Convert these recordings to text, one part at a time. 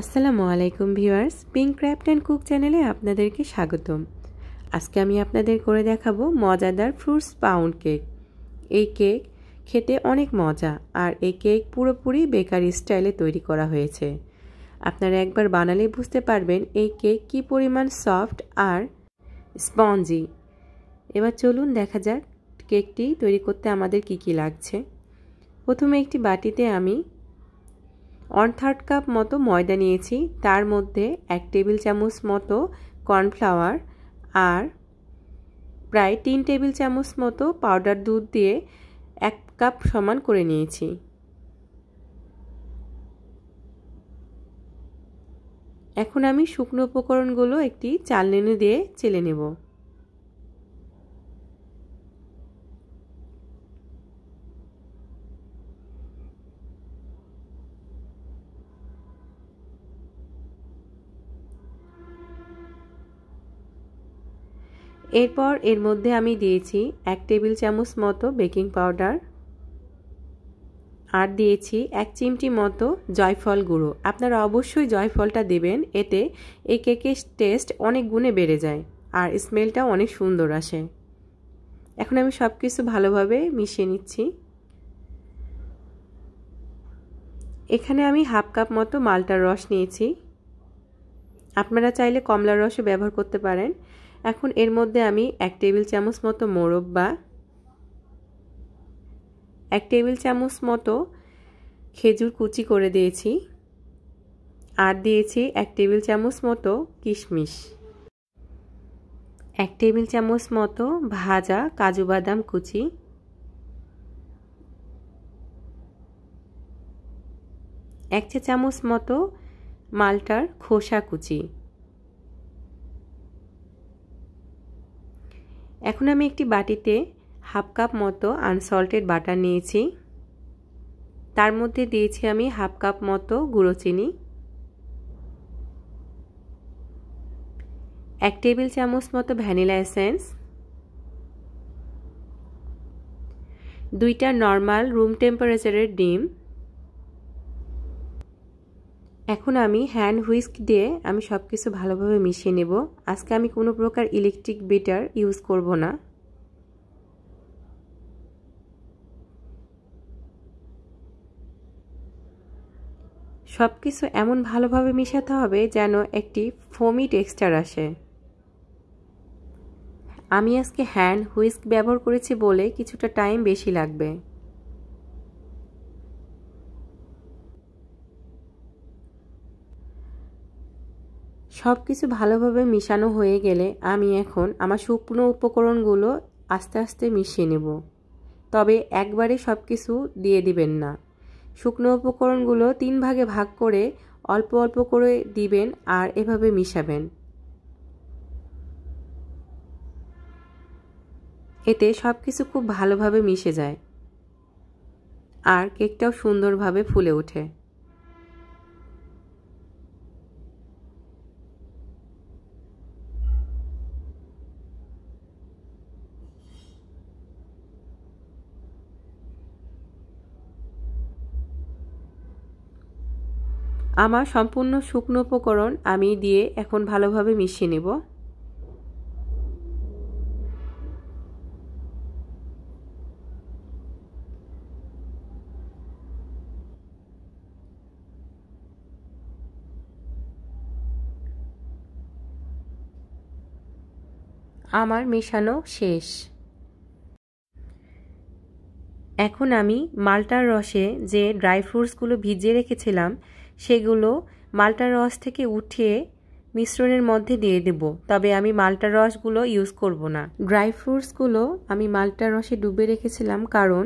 আসসালামু আলাইকুম viewers pink craft and cook চ্যানেলে আপনাদেরকে স্বাগতম আজকে আমি আপনাদের করে দেখাবো মজাদার ফ্রুটস পাউন্ড কেক এই কেক খেতে অনেক মজা আর এই কেক পুরোপুরি বেকারি স্টাইলে তৈরি করা হয়েছে আপনারা একবার বানালে বুঝতে পারবেন এই কেক কি পরিমাণ সফট আর স্পঞ্জি এবার চলুন দেখা যাক কেকটি তৈরি করতে আমাদের কি কি লাগছে প্রথমে একটি বাটিতে আমি ওয়ান থার্ড কাপ মতো ময়দা নিয়েছি তার মধ্যে এক টেবিল চামচ মতো কর্নফ্লাওয়ার আর প্রায় তিন টেবিল চামচ মতো পাউডার দুধ দিয়ে এক কাপ সমান করে নিয়েছি এখন আমি শুকনো উপকরণগুলো একটি চাল নেনে দিয়ে চেলে নেব এরপর এর মধ্যে আমি দিয়েছি এক টেবিল চামচ মতো বেকিং পাউডার আর দিয়েছি এক চিমটি মতো জয়ফল গুঁড়ো আপনারা অবশ্যই জয়ফলটা দেবেন এতে এই কেকের টেস্ট অনেক গুণে বেড়ে যায় আর স্মেলটা অনেক সুন্দর আসে এখন আমি সব কিছু ভালোভাবে মিশিয়ে নিচ্ছি এখানে আমি হাফ কাপ মতো মালটার রস নিয়েছি আপনারা চাইলে কমলার রসও ব্যবহার করতে পারেন এখন এর মধ্যে আমি এক টেবিল চামচ মতো মোরব্বা এক টেবিল চামচ মতো খেজুর কুচি করে দিয়েছি আর দিয়েছি এক টেবিল চামচ মতো কিশমিশ এক টেবিল চামচ মতো ভাজা কাজু বাদাম কুচি এক চা চামচ মতো মালটার খোসা কুচি এখন আমি একটি বাটিতে হাফ কাপ মতো আনসল্টেড বাটার নিয়েছি তার মধ্যে দিয়েছি আমি হাফ কাপ মতো গুঁড়ো চিনি এক টেবিল চামচ মতো ভ্যানিলা এসেন্স দুইটা নর্মাল রুম টেম্পারেচারের ডিম এখন আমি হ্যান্ড হুইস্ক দিয়ে আমি সব কিছু ভালোভাবে মিশিয়ে নেব আজকে আমি কোনো প্রকার ইলেকট্রিক বেটার ইউজ করব না সব কিছু এমন ভালোভাবে মিশাতে হবে যেন একটি ফোমি টেক্সচার আসে আমি আজকে হ্যান্ড হুইস্ক ব্যবহার করেছি বলে কিছুটা টাইম বেশি লাগবে সব কিছু ভালোভাবে মিশানো হয়ে গেলে আমি এখন আমার শুকনো উপকরণগুলো আস্তে আস্তে মিশিয়ে নেব তবে একবারে সব কিছু দিয়ে দিবেন না শুকনো উপকরণগুলো তিন ভাগে ভাগ করে অল্প অল্প করে দিবেন আর এভাবে মিশাবেন এতে সব কিছু খুব ভালোভাবে মিশে যায় আর কেকটাও সুন্দরভাবে ফুলে ওঠে আমার সম্পূর্ণ শুকনো উপকরণ আমি দিয়ে এখন ভালোভাবে মিশিয়ে নেব আমার মেশানো শেষ এখন আমি মাল্টার রসে যে ড্রাই ফ্রুটসগুলো ভিজিয়ে রেখেছিলাম সেগুলো মাল্টা রস থেকে উঠিয়ে মিশ্রণের মধ্যে দিয়ে দেব তবে আমি মাল্টা রসগুলো ইউজ করব না ড্রাই ফ্রুটসগুলো আমি মাল্টা রসে ডুবে রেখেছিলাম কারণ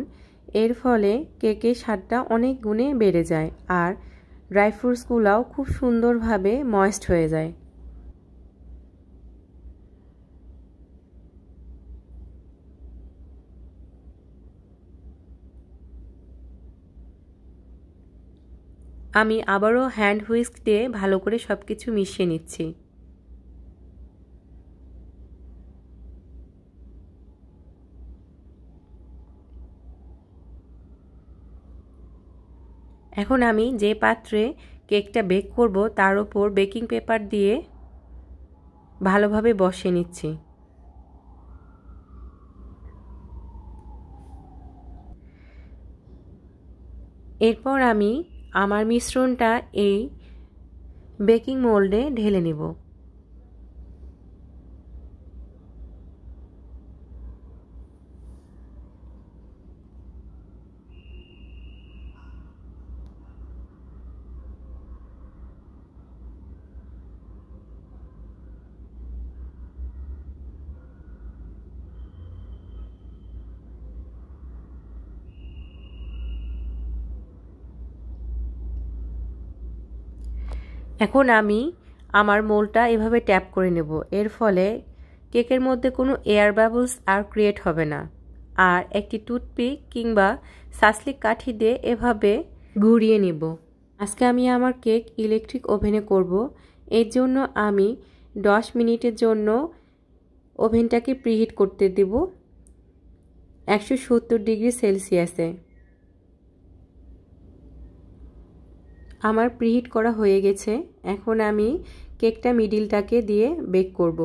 এর ফলে কেকের স্বাদটা অনেক গুণে বেড়ে যায় আর ড্রাই ফ্রুটসগুলোও খুব সুন্দরভাবে ময়েস্ট হয়ে যায় আমি আবারও হ্যান্ড হুইস্ক দিয়ে ভালো করে সব কিছু মিশিয়ে নিচ্ছি এখন আমি যে পাত্রে কেকটা বেক করব তার ওপর বেকিং পেপার দিয়ে ভালোভাবে বসে নিচ্ছি এরপর আমি আমার মিশ্রণটা এই বেকিং মোল্ডে ঢেলে নেব এখন আমি আমার মোলটা এভাবে ট্যাপ করে নেব এর ফলে কেকের মধ্যে কোনো এয়ার বাবলস আর ক্রিয়েট হবে না আর একটি টুথপিক কিংবা সাসলিক কাঠি দিয়ে এভাবে ঘুরিয়ে নেব আজকে আমি আমার কেক ইলেকট্রিক ওভেনে করব এর জন্য আমি দশ মিনিটের জন্য ওভেনটাকে প্রিহিট করতে দেব একশো ডিগ্রি সেলসিয়াসে আমার প্রিহিট করা হয়ে গেছে এখন আমি কেকটা মিডিলটাকে দিয়ে বেক করব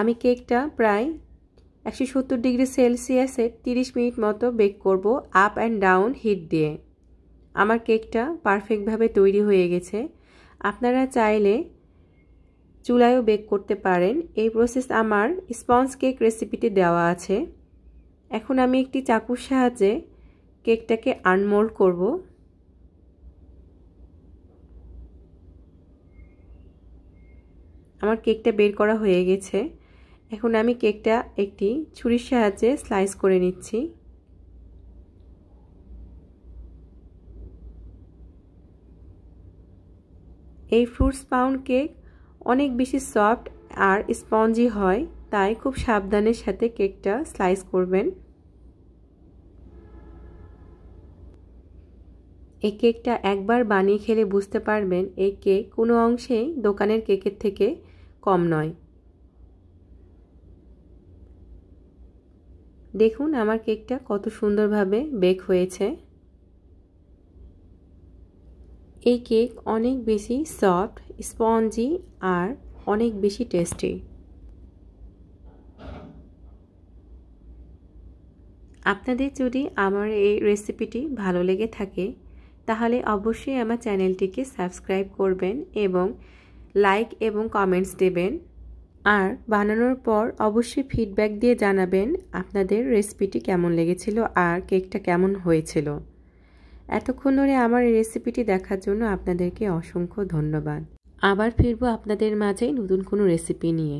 আমি কেকটা প্রায় একশো সত্তর ডিগ্রি সেলসিয়াসে তিরিশ মিনিট মতো বেক করব আপ অ্যান্ড ডাউন হিট দিয়ে আমার কেকটা পারফেক্টভাবে তৈরি হয়ে গেছে আপনারা চাইলে চুলায়ও বেক করতে পারেন এই প্রসেস আমার স্পঞ্জ কেক রেসিপিটি দেওয়া আছে এখন আমি একটি চাকুর সাহায্যে কেকটাকে আনমোল্ড করব আমার কেকটা বের করা হয়ে গেছে এখন আমি কেকটা একটি ছুরির সাহায্যে স্লাইস করে নিচ্ছি এই ফ্রুটস পাউন্ড কেক অনেক বেশি সফট আর স্পঞ্জি হয় তাই খুব সাবধানের সাথে কেকটা স্লাইস করবেন এই কেকটা একবার বানিয়ে খেলে বুঝতে পারবেন এই কেক কোনো অংশেই দোকানের কেকের থেকে কম নয় দেখুন আমার কেকটা কত সুন্দরভাবে বেক হয়েছে এই কেক অনেক বেশি সফট স্পঞ্জি আর অনেক বেশি টেস্টি আপনাদের যদি আমার এই রেসিপিটি ভালো লেগে থাকে তাহলে অবশ্যই আমার চ্যানেলটিকে সাবস্ক্রাইব করবেন এবং লাইক এবং কমেন্টস দেবেন আর বানানোর পর অবশ্যই ফিডব্যাক দিয়ে জানাবেন আপনাদের রেসিপিটি কেমন লেগেছিল আর কেকটা কেমন হয়েছিল এতক্ষণ ধরে আমার এই রেসিপিটি দেখার জন্য আপনাদেরকে অসংখ্য ধন্যবাদ আবার ফিরবো আপনাদের মাঝে নতুন কোনো রেসিপি নিয়ে